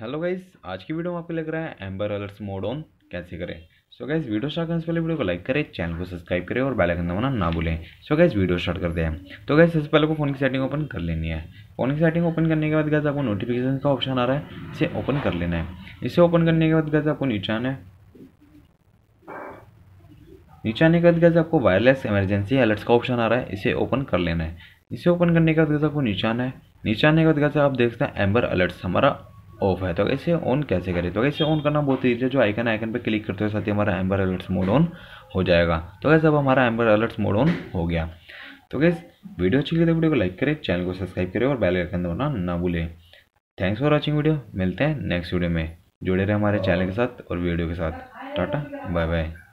hello guys आज की video में आपको लग रहा है एम्बर अलर्ट्स मोड ऑन कैसे करें सो गाइज वीडियो स्टार्ट करने से पहले वीडियो को लाइक करें चैनल को सब्सक्राइब करें और बेल आइकन दबाना ना भूलें सो गाइज वीडियो स्टार्ट करते हैं तो गाइज सबसे पहले आपको फोन की सेटिंग ओपन कर लेनी है फोन की सेटिंग ओपन करने के बाद गैस आपको नोटिफिकेशन का ऑप्शन आ रहा है इसे ओपन कर लेना है इसे ओपन करने के बाद गैस आपको नीचे आना है नीचे आने के बाद गैस आपको वायरलेस इमरजेंसी अलर्ट्स का ऑप्शन आ रहा है इसे ओपन कर लेना है इसे ओपन करने के बाद गैस आपको नीचे आना है नीचे आने के बाद गैस आप देख सकते हैं एम्बर अलर्ट्स हमारा ऑफ है तो इसे ऑन कैसे करें तो इसे ऑन करना बहुत ईजी है जो आइकन आइकन पर क्लिक करते हुए साथ ही हमारा एम्बर अलर्ट्स मोड ऑन हो जाएगा तो कैसे अब हमारा एम्बर अलर्ट्स मोड ऑन हो गया तो गैस वीडियो अच्छी लगी तो वीडियो को लाइक करें चैनल को सब्सक्राइब करें और बेल आइकन दबाना ना भूलें थैंक्स फॉर वॉचिंग वीडियो मिलते हैं नेक्स्ट वीडियो में जुड़े रहे हमारे चैनल के साथ और वीडियो के साथ टाटा बाय बाय